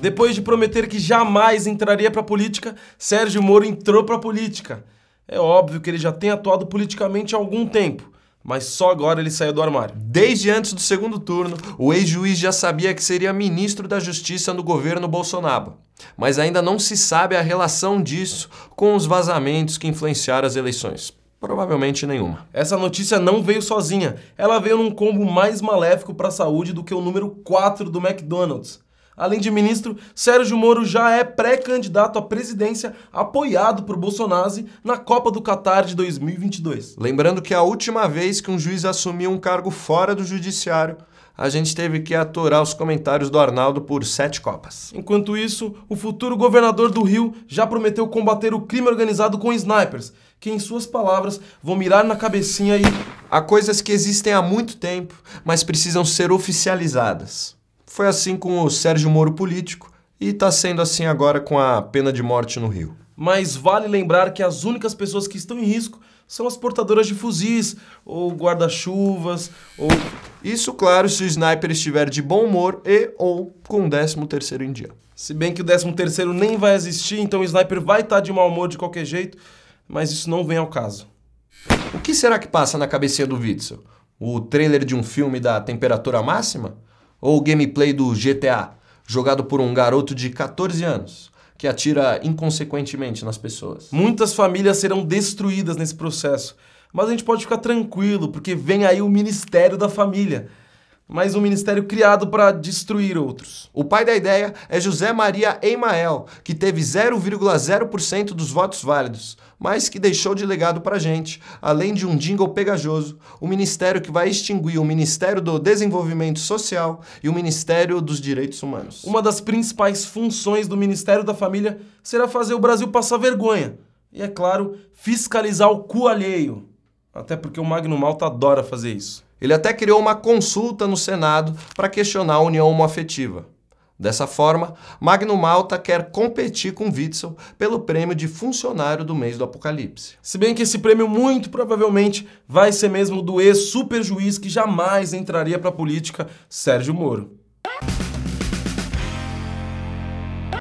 Depois de prometer que jamais entraria para a política, Sérgio Moro entrou para a política. É óbvio que ele já tem atuado politicamente há algum tempo, mas só agora ele saiu do armário. Desde antes do segundo turno, o ex-juiz já sabia que seria ministro da Justiça no governo Bolsonaro. Mas ainda não se sabe a relação disso com os vazamentos que influenciaram as eleições. Provavelmente nenhuma. Essa notícia não veio sozinha. Ela veio num combo mais maléfico para a saúde do que o número 4 do McDonald's. Além de ministro, Sérgio Moro já é pré-candidato à presidência, apoiado por Bolsonaro na Copa do Catar de 2022. Lembrando que é a última vez que um juiz assumiu um cargo fora do judiciário a gente teve que aturar os comentários do Arnaldo por sete copas. Enquanto isso, o futuro governador do Rio já prometeu combater o crime organizado com snipers, que, em suas palavras, vão mirar na cabecinha e. Há coisas que existem há muito tempo, mas precisam ser oficializadas. Foi assim com o Sérgio Moro político e está sendo assim agora com a pena de morte no Rio. Mas vale lembrar que as únicas pessoas que estão em risco são as portadoras de fuzis, ou guarda-chuvas, ou... Isso, claro, se o sniper estiver de bom humor e ou com o 13 em dia. Se bem que o 13 terceiro nem vai existir, então o sniper vai estar tá de mau humor de qualquer jeito, mas isso não vem ao caso. O que será que passa na cabeça do Witzel? O trailer de um filme da temperatura máxima? Ou o gameplay do GTA, jogado por um garoto de 14 anos? que atira inconsequentemente nas pessoas. Muitas famílias serão destruídas nesse processo, mas a gente pode ficar tranquilo, porque vem aí o Ministério da Família mas um ministério criado para destruir outros. O pai da ideia é José Maria Eimael, que teve 0,0% dos votos válidos, mas que deixou de legado para gente, além de um jingle pegajoso, o um ministério que vai extinguir o Ministério do Desenvolvimento Social e o Ministério dos Direitos Humanos. Uma das principais funções do Ministério da Família será fazer o Brasil passar vergonha e, é claro, fiscalizar o cu alheio. Até porque o Magno Malta adora fazer isso. Ele até criou uma consulta no Senado para questionar a união homoafetiva. Dessa forma, Magno Malta quer competir com Witzel pelo prêmio de funcionário do mês do Apocalipse. Se bem que esse prêmio muito provavelmente vai ser mesmo do ex-superjuiz que jamais entraria para a política, Sérgio Moro.